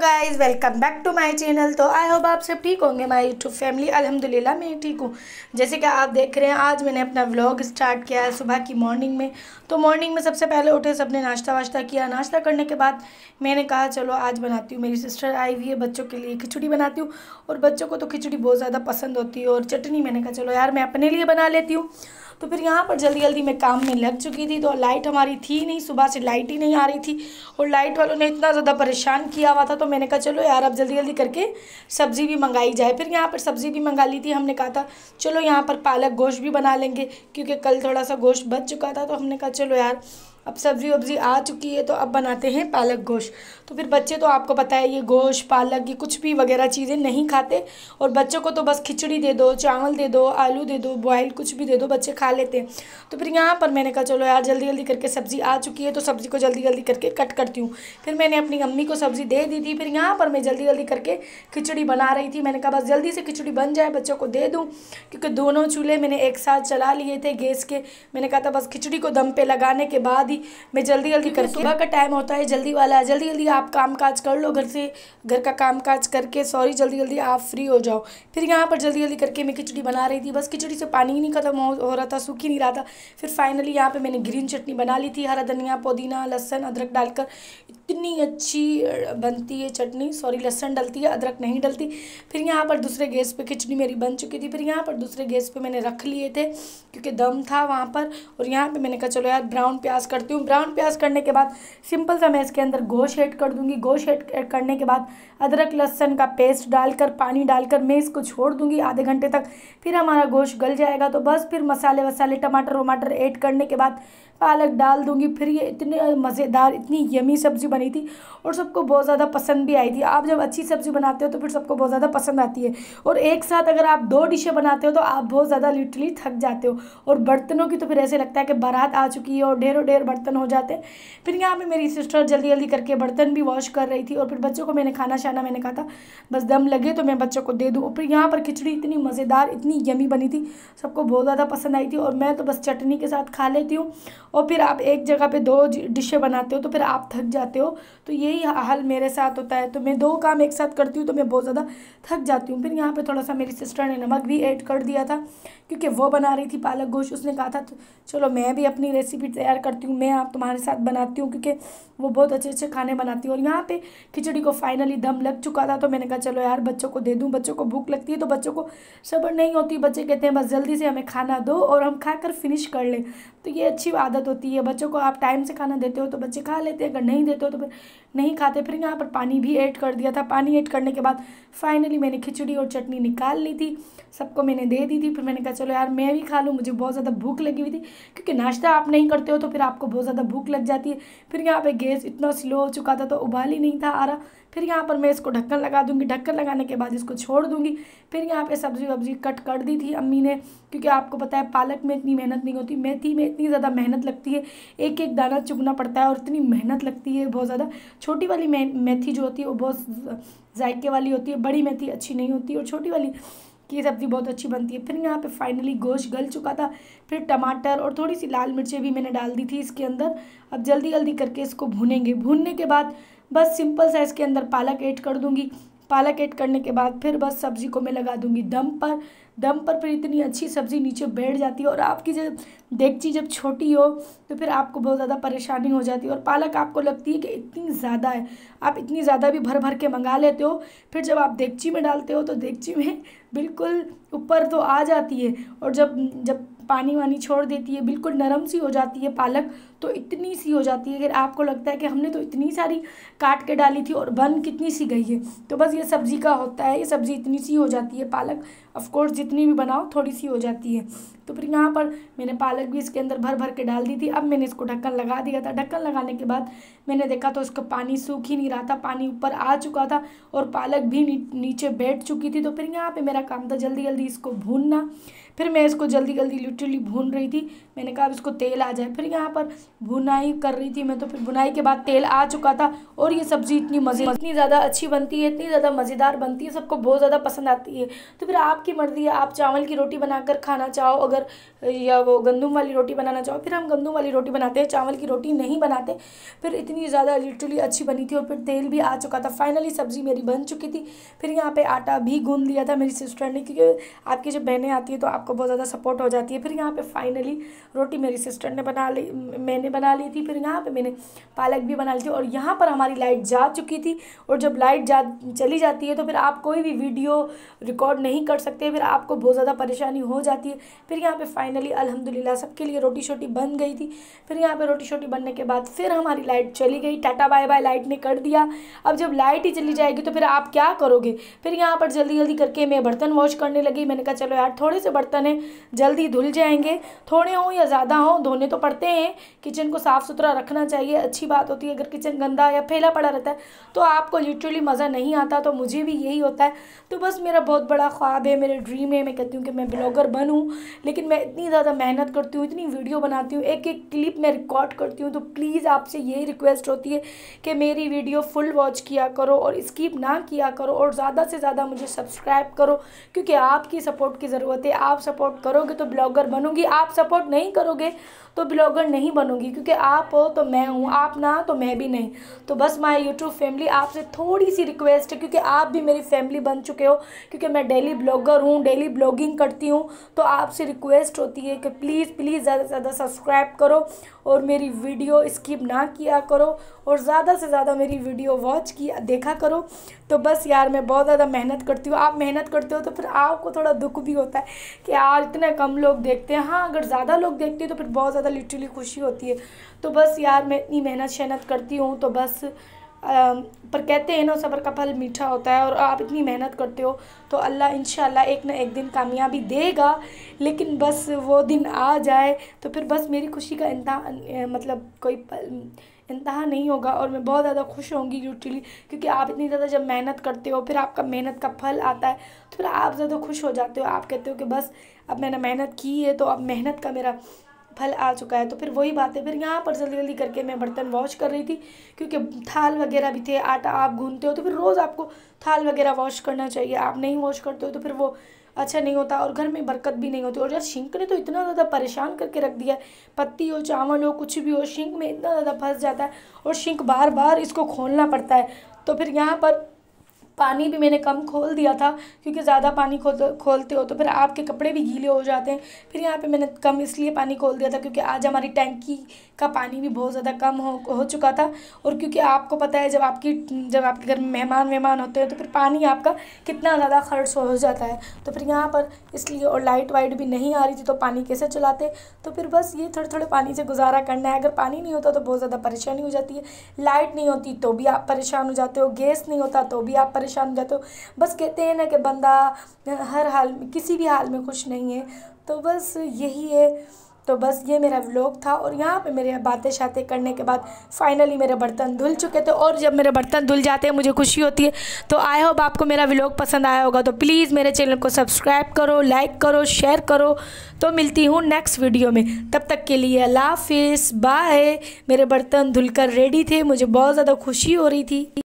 guys welcome back to my channel तो I hope आप सब ठीक होंगे माय यूट्यूब फैमिली अल्हम्दुलिल्लाह मैं ठीक हूँ जैसे कि आप देख रहे हैं आज मैंने अपना व्लॉग स्टार्ट किया है सुबह की मॉर्निंग में तो मॉर्निंग में सबसे पहले उठे सबने नाश्ता वाश्ता किया नाश्ता करने के बाद मैंने कहा चलो आज बनाती हूँ मेरी सिस्टर आई हुई है बच्चों के लिए खिचड़ी बनाती हूँ और बच्चों को तो खिचड़ी बहुत ज़्यादा पसंद होती है और चटनी मैंने कहा चलो यार मैं अपने लिए बना लेती हूँ तो फिर यहाँ पर जल्दी जल्दी मैं काम में लग चुकी थी तो लाइट हमारी थी नहीं सुबह से लाइट ही नहीं आ रही थी और लाइट वालों ने इतना ज़्यादा परेशान किया हुआ था तो मैंने कहा चलो यार अब जल्दी जल्दी करके सब्ज़ी भी मंगाई जाए फिर यहाँ पर सब्ज़ी भी मंगा ली थी हमने कहा था चलो यहाँ पर पालक गोश्त भी बना लेंगे क्योंकि कल थोड़ा सा गोश्त बच चुका था तो हमने कहा चलो यार अब सब्ज़ी वब्ज़ी आ चुकी है तो अब बनाते हैं पालक गोश तो फिर बच्चे तो आपको पता है ये गोश पालक ये कुछ भी वगैरह चीज़ें नहीं खाते और बच्चों को तो बस खिचड़ी दे दो चावल दे दो आलू दे दो बॉयल कुछ भी दे दो बच्चे खा लेते हैं तो फिर यहाँ पर मैंने कहा चलो यार जल्दी जल्दी करके सब्ज़ी आ चुकी है तो सब्ज़ी को जल्दी जल्दी करके कट करती हूँ फिर मैंने अपनी अम्मी को सब्ज़ी दे दी थी फिर यहाँ पर मैं जल्दी जल्दी करके खिचड़ी बना रही थी मैंने कहा बस जल्दी से खिचड़ी बन जाए बच्चों को दे दूँ क्योंकि दोनों चूल्हे मैंने एक साथ चला लिए थे गैस के मैंने कहा था बस खिचड़ी को दम पर लगाने के बाद दी मैं जल्दी जल्दी कर सुबह का टाइम होता है जल्दी वाला जल्दी जल्दी आप काम काज कर लो घर से घर का काम काज करके सॉरी जल्दी जल्दी आप फ्री हो जाओ फिर यहाँ पर जल्दी जल्दी करके मैं खिचड़ी बना रही थी बस खिचड़ी से पानी ही नहीं ख़त्म हो, हो रहा था सूख ही नहीं रहा था फिर फाइनली यहाँ पर मैंने ग्रीन चटनी बना ली थी हरा धनिया पुदीना लहसन अदरक डालकर इतनी अच्छी बनती है चटनी सॉरी लहसन डलती है अदरक नहीं डलती फिर यहाँ पर दूसरे गैस पे खिचड़ी मेरी बन चुकी थी फिर यहाँ पर दूसरे गैस पे मैंने रख लिए थे क्योंकि दम था वहाँ पर और यहाँ पे मैंने कहा चलो यार ब्राउन प्याज करती हूँ ब्राउन प्याज करने के बाद सिंपल सा मैं इसके अंदर गोश ऐड कर दूँगी गोश ऐड करने के बाद अदरक लहसन का पेस्ट डालकर पानी डालकर मैं इसको छोड़ दूँगी आधे घंटे तक फिर हमारा गोश गल जाएगा तो बस फिर मसाले वसाले टमाटर वमाटर ऐड करने के बाद पालक डाल दूँगी फिर ये इतने मज़ेदार इतनी यमी सब्ज़ी बन बनी थी और सबको बहुत ज़्यादा पसंद भी आई थी आप जब अच्छी सब्ज़ी बनाते हो तो फिर सबको बहुत ज़्यादा पसंद आती है और एक साथ अगर आप दो डिशें बनाते हो तो आप बहुत ज़्यादा लिटरली थक जाते हो और बर्तनों की तो फिर ऐसे लगता है कि बारात आ चुकी है और ढेरों ढेर बर्तन हो जाते हैं फिर यहाँ पर मेरी सिस्टर जल्दी जल्दी करके बर्तन भी वॉश कर रही थी और फिर बच्चों को मैंने खाना शाना मैंने कहा था बस दम लगे तो मैं बच्चों को दे दूँ और फिर यहाँ पर खिचड़ी इतनी मज़ेदार इतनी यमी बनी थी सबको बहुत ज़्यादा पसंद आई थी और मैं तो बस चटनी के साथ खा लेती हूँ और फिर आप एक जगह पे दो डिशे बनाते हो तो फिर आप थक जाते हो तो यही हाल मेरे साथ होता है तो मैं दो काम एक साथ करती हूँ तो मैं बहुत ज़्यादा थक जाती हूँ फिर यहाँ पर थोड़ा सा मेरी सिस्टर ने नमक भी ऐड कर दिया था क्योंकि वो बना रही थी पालक गोश्त उसने कहा था तो चलो मैं भी अपनी रेसिपी तैयार करती हूँ मैं आप तुम्हारे साथ बनाती हूँ क्योंकि वो बहुत अच्छे अच्छे खाने बनाती हूँ और यहाँ पर खिचड़ी को फाइनली दम लग चुका था तो मैंने कहा चलो यार बच्चों को दे दूँ बच्चों को भूख लगती है तो बच्चों को सबर नहीं होती बच्चे कहते हैं बस जल्दी से हमें खाना दो और हम खा कर फिनिश कर लें तो ये अच्छी आदत होती है बच्चों को आप टाइम से खाना देते हो तो बच्चे खा लेते हैं अगर नहीं देते हो तो फिर नहीं खाते फिर यहाँ पर पानी भी ऐड कर दिया था पानी ऐड करने के बाद फाइनली मैंने खिचड़ी और चटनी निकाल ली थी सबको मैंने दे दी थी फिर मैंने कहा चलो यार मैं भी खा लूँ मुझे बहुत ज़्यादा भूख लगी हुई थी क्योंकि नाश्ता आप नहीं करते हो तो फिर आपको बहुत ज़्यादा भूख लग जाती है फिर यहाँ पर गैस इतना स्लो हो चुका था तो उबाल ही नहीं था आ रहा फिर यहाँ पर मैं इसको ढक्कन लगा दूँगी ढक्कन लगाने के बाद इसको छोड़ दूँगी फिर यहाँ पर सब्ज़ी वब्जी कट कर दी थी अम्मी ने क्योंकि आपको पता है पालक में इतनी मेहनत नहीं होती मेथी में इतनी ज़्यादा मेहनत लगती है एक एक दाना चुगना पड़ता है और इतनी मेहनत लगती है बहुत बहुत ज़्यादा छोटी वाली मेथी जो होती है वो बहुत जायके वाली होती है बड़ी मेथी अच्छी नहीं होती और छोटी वाली की सब्ज़ी बहुत अच्छी बनती है फिर यहाँ पे फाइनली गोश्त गल चुका था फिर टमाटर और थोड़ी सी लाल मिर्चें भी मैंने डाल दी थी इसके अंदर अब जल्दी जल्दी करके इसको भूनेंगे भूनने के बाद बस सिंपल सा इसके अंदर पालक ऐड कर दूँगी पालक ऐड करने के बाद फिर बस सब्जी को मैं लगा दूंगी दम पर दम पर फिर इतनी अच्छी सब्ज़ी नीचे बैठ जाती है और आपकी जब देखची जब छोटी हो तो फिर आपको बहुत ज़्यादा परेशानी हो जाती है और पालक आपको लगती है कि इतनी ज़्यादा है आप इतनी ज़्यादा भी भर भर के मंगा लेते हो फिर जब आप देखची में डालते हो तो देखची में बिल्कुल ऊपर तो आ जाती है और जब जब पानी वानी छोड़ देती है बिल्कुल नरम सी हो जाती है पालक तो इतनी सी हो जाती है अगर आपको लगता है कि हमने तो इतनी सारी काट के डाली थी और बन कितनी सी गई है तो बस ये सब्ज़ी का होता है ये सब्ज़ी इतनी सी हो जाती है पालक ऑफकोर्स जितनी भी बनाओ थोड़ी सी हो जाती है तो फिर यहाँ पर मैंने पालक भी इसके अंदर भर भर के डाल दी थी अब मैंने इसको ढक्कन लगा दिया था ढक्कन लगाने के बाद मैंने देखा तो उसका पानी सूख ही नहीं रहा था पानी ऊपर आ चुका था और पालक भी नीचे बैठ चुकी थी तो फिर यहाँ पे मेरा काम था जल्दी जल्दी इसको भूनना फिर मैं इसको जल्दी जल्दी लिटरली भून रही थी मैंने कहा अब इसको तेल आ जाए फिर यहाँ पर बुनाई कर रही थी मैं तो फिर बुनाई के बाद तेल आ चुका था और ये सब्ज़ी इतनी मज़े इतनी ज़्यादा अच्छी बनती है इतनी ज़्यादा मज़ेदार बनती है सबको बहुत ज़्यादा पसंद आती है तो फिर आपकी मर्ज़ी है आप चावल की रोटी बनाकर खाना चाहो अगर या वो गंदुम वाली रोटी बनाना चाहो फिर हम गंदुम वाली रोटी बनाते हैं चावल की रोटी नहीं बनाते फिर इतनी ज़्यादा लिटरली अच्छी बनी थी और फिर तेल भी आ चुका था फाइनली सब्ज़ी मेरी बन चुकी थी फिर यहाँ पर आटा भी गूंद लिया था मेरी सिस्टर ने क्योंकि आपकी जब बहनें आती हैं तो आपको बहुत ज़्यादा सपोर्ट हो जाती है फिर यहाँ पर फाइनली रोटी मेरी सिस्टर ने बना ली मैंने बना ली थी फिर यहाँ पे मैंने पालक भी बना ली थी और यहाँ पर हमारी लाइट जा चुकी थी और जब लाइट जा चली जाती है तो फिर आप कोई भी वीडियो रिकॉर्ड नहीं कर सकते फिर आपको बहुत ज़्यादा परेशानी हो जाती है फिर यहाँ पर फाइनली अलहमदिल्ला सबके लिए रोटी शोटी बन गई थी फिर यहाँ पर रोटी शोटी बनने के बाद फिर हमारी लाइट चली गई टाटा बाय बाय लाइट ने कर दिया अब जब लाइट ही चली जाएगी तो फिर आप क्या करोगे फिर यहाँ पर जल्दी जल्दी करके मैं बर्तन वॉश करने लगी मैंने कहा चलो यार थोड़े से बर्तन हैं जल्दी धुल जाएंगे थोड़े हों या ज़्यादा हो धोने तो पड़ते हैं किचन को साफ़ सुथरा रखना चाहिए अच्छी बात होती है अगर किचन गंदा या फैला पड़ा रहता है तो आपको लिटरली मज़ा नहीं आता तो मुझे भी यही होता है तो बस मेरा बहुत बड़ा ख्वाब है मेरे ड्रीम है मैं कहती हूँ कि मैं ब्लॉगर बनूँ लेकिन मैं इतनी ज़्यादा मेहनत करती हूँ इतनी वीडियो बनाती हूँ एक एक क्लिप मैं रिकॉर्ड करती हूँ तो प्लीज़ आपसे यही रिक्वेस्ट होती है कि मेरी वीडियो फुल वॉच किया करो और स्कीप ना किया करो और ज़्यादा से ज़्यादा मुझे सब्सक्राइब करो क्योंकि आपकी सपोर्ट की ज़रूरत है आप सपोर्ट करोगे तो ब्लॉगर बनूंगी आप सपोर्ट नहीं नहीं करोगे तो ब्लॉगर नहीं बनूंगी क्योंकि आप हो तो मैं हूँ आप ना तो मैं भी नहीं तो बस माय यूट्यूब फैमिली आपसे थोड़ी सी रिक्वेस्ट है क्योंकि आप भी मेरी फैमिली बन चुके हो क्योंकि मैं डेली ब्लॉगर हूँ डेली ब्लॉगिंग करती हूँ तो आपसे रिक्वेस्ट होती है कि प्लीज़ प्लीज़ ज़्यादा से ज़्यादा सब्सक्राइब करो और मेरी वीडियो स्किप ना किया करो और ज़्यादा से ज़्यादा मेरी वीडियो वॉच किया देखा करो तो बस यार मैं बहुत ज़्यादा मेहनत करती हूँ आप मेहनत करते हो तो फिर आपको थोड़ा दुख भी होता है कि यार इतने कम लोग देखते हैं हाँ अगर ज़्यादा लोग देखते हैं तो फिर बहुत ज़्यादा लिटरली खुशी होती है तो बस यार मैं इतनी मेहनत शहनत करती हूँ तो बस पर कहते हैं ना सबर का फल मीठा होता है और आप इतनी मेहनत करते हो तो अल्लाह इन एक ना एक दिन कामयाबी देगा लेकिन बस वो दिन आ जाए तो फिर बस मेरी खुशी का इंतहा मतलब कोई इंतहा नहीं होगा और मैं बहुत ज़्यादा खुश होंगी यूटली क्योंकि आप इतनी ज़्यादा जब मेहनत करते हो फिर आपका मेहनत का फल आता है तो फिर आप ज़्यादा खुश हो जाते हो आप कहते हो कि बस अब मैंने मेहनत की है तो अब मेहनत का मेरा फल आ चुका है तो फिर वही बात है फिर यहाँ पर जल्दी जल्दी करके मैं बर्तन वॉश कर रही थी क्योंकि थाल वगैरह भी थे आटा आप गूंदते हो तो फिर रोज़ आपको थाल वगैरह वॉश करना चाहिए आप नहीं वॉश करते हो तो फिर वो अच्छा नहीं होता और घर में बरकत भी नहीं होती और यार शिंक ने तो इतना ज़्यादा परेशान करके रख दिया पत्ती हो चावल हो कुछ भी हो शिंक में इतना ज़्यादा फंस जाता है और शिंक बार बार इसको खोलना पड़ता है तो फिर यहाँ पर पानी भी मैंने कम खोल दिया था क्योंकि ज़्यादा पानी खोल खोलते हो तो फिर आपके कपड़े भी गीले हो जाते हैं फिर यहाँ पे मैंने कम इसलिए पानी खोल दिया था क्योंकि आज हमारी टैंकी का पानी भी बहुत ज़्यादा कम हो हो चुका था और क्योंकि आपको पता है जब आपकी जब आपके घर में मेहमान वेहमान होते हैं तो फिर पानी आपका कितना ज़्यादा खर्च हो जाता है तो फिर यहाँ पर इसलिए और लाइट वाइट भी नहीं आ रही थी तो पानी कैसे चलाते तो फिर बस ये थोड़े थोड़े पानी से गुजारा करना है अगर पानी नहीं होता तो बहुत ज़्यादा परेशानी हो जाती है लाइट नहीं होती तो भी आप परेशान हो जाते हो गैस नहीं होता तो भी आप परेशान रहते हो बस कहते हैं ना कि बंदा हर हाल में किसी भी हाल में खुश नहीं है तो बस यही है तो बस ये मेरा व्लॉग था और यहाँ पे मेरे बातें शातें करने के बाद फाइनली मेरे बर्तन धुल चुके थे और जब मेरे बर्तन धुल जाते हैं मुझे खुशी होती है तो आई होप आपको मेरा व्लॉग पसंद आया होगा तो प्लीज़ मेरे चैनल को सब्सक्राइब करो लाइक करो शेयर करो तो मिलती हूँ नेक्स्ट वीडियो में तब तक के लिए अल्लाह हाफिज़ बाय मेरे बर्तन कर रेडी थे मुझे बहुत ज़्यादा खुशी हो रही थी